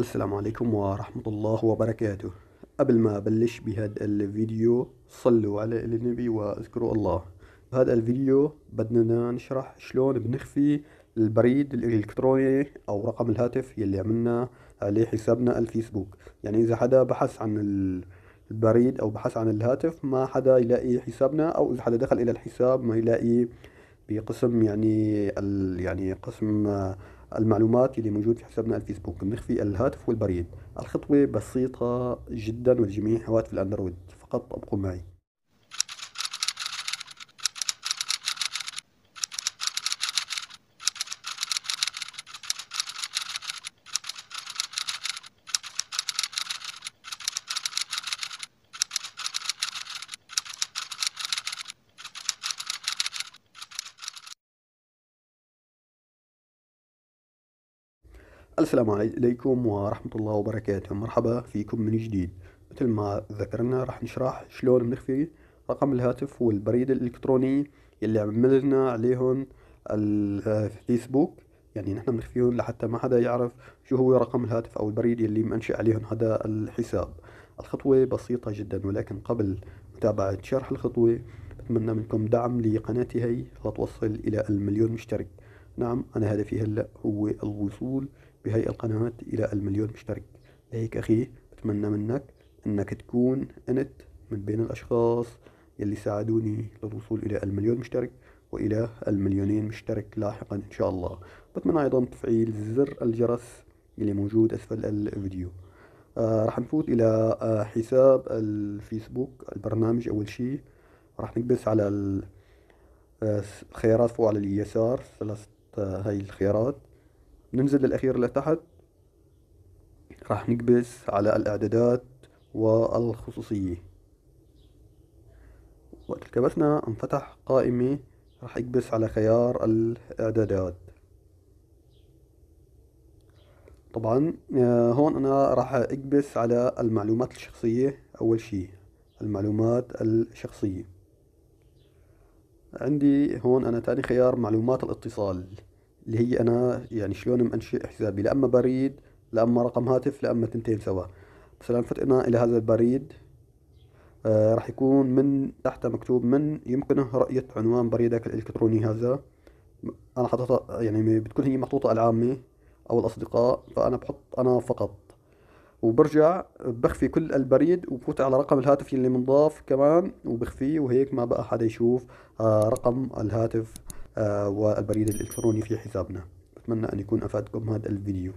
السلام عليكم ورحمة الله وبركاته قبل ما أبلش بهذا الفيديو صلوا على النبي واذكروا الله بهذا الفيديو بدنا نشرح شلون بنخفي البريد الإلكتروني أو رقم الهاتف يلي عملنا عليه حسابنا الفيسبوك يعني إذا حدا بحث عن البريد أو بحث عن الهاتف ما حدا يلاقي حسابنا أو إذا حدا دخل إلى الحساب ما يلاقي بقسم يعني ال يعني قسم المعلومات اللي موجود في حسابنا الفيسبوك بنخفي الهاتف والبريد الخطوة بسيطة جدا والجميع هواتف الأندرويد فقط ابقوا معي السلام عليكم ورحمة الله وبركاته مرحبا فيكم من جديد مثل ما ذكرنا راح نشرح شلون بنخفي رقم الهاتف والبريد الإلكتروني اللي عملنا عليهم الفيسبوك يعني نحن بنخفيهم لحتى ما حدا يعرف شو هو رقم الهاتف أو البريد اللي منشئ عليهم هذا الحساب الخطوة بسيطة جدا ولكن قبل متابعة شرح الخطوة بتمنى منكم دعم لقناتي هي لتوصل إلى المليون مشترك نعم أنا هدفي هلأ هو الوصول بهاي القناة إلى المليون مشترك لهيك أخي بتمنى منك أنك تكون أنت من بين الأشخاص يلي ساعدوني للوصول إلى المليون مشترك وإلى المليونين مشترك لاحقا إن شاء الله بتمنى أيضا تفعيل زر الجرس اللي موجود أسفل الفيديو آه راح نفوت إلى آه حساب الفيسبوك البرنامج أول شيء راح نكبس على الخيارات آه، فوق على اليسار ثلاث هاي الخيارات ننزل للأخير لتحت راح نكبس على الإعدادات والخصوصية وقت كبسنا انفتح قائمة راح اكبس على خيار الإعدادات طبعا آه، هون أنا راح اكبس على المعلومات الشخصية أول شي المعلومات الشخصية عندي هون أنا تاني خيار معلومات الاتصال اللي هي انا يعني شلون منشئ حسابي لاما بريد لاما رقم هاتف لاما تنتين سوا مثلا فتنا الى هذا البريد آه راح يكون من تحته مكتوب من يمكنه رؤية عنوان بريدك الإلكتروني هذا أنا حطيتها يعني بتكون هي محطوطة العامة أو الأصدقاء فأنا بحط أنا فقط وبرجع بخفي كل البريد وبفوت على رقم الهاتف اللي منضاف كمان وبخفيه وهيك ما بقى حدا يشوف آه رقم الهاتف آه، والبريد الإلكتروني في حسابنا أتمنى أن يكون أفادكم هذا الفيديو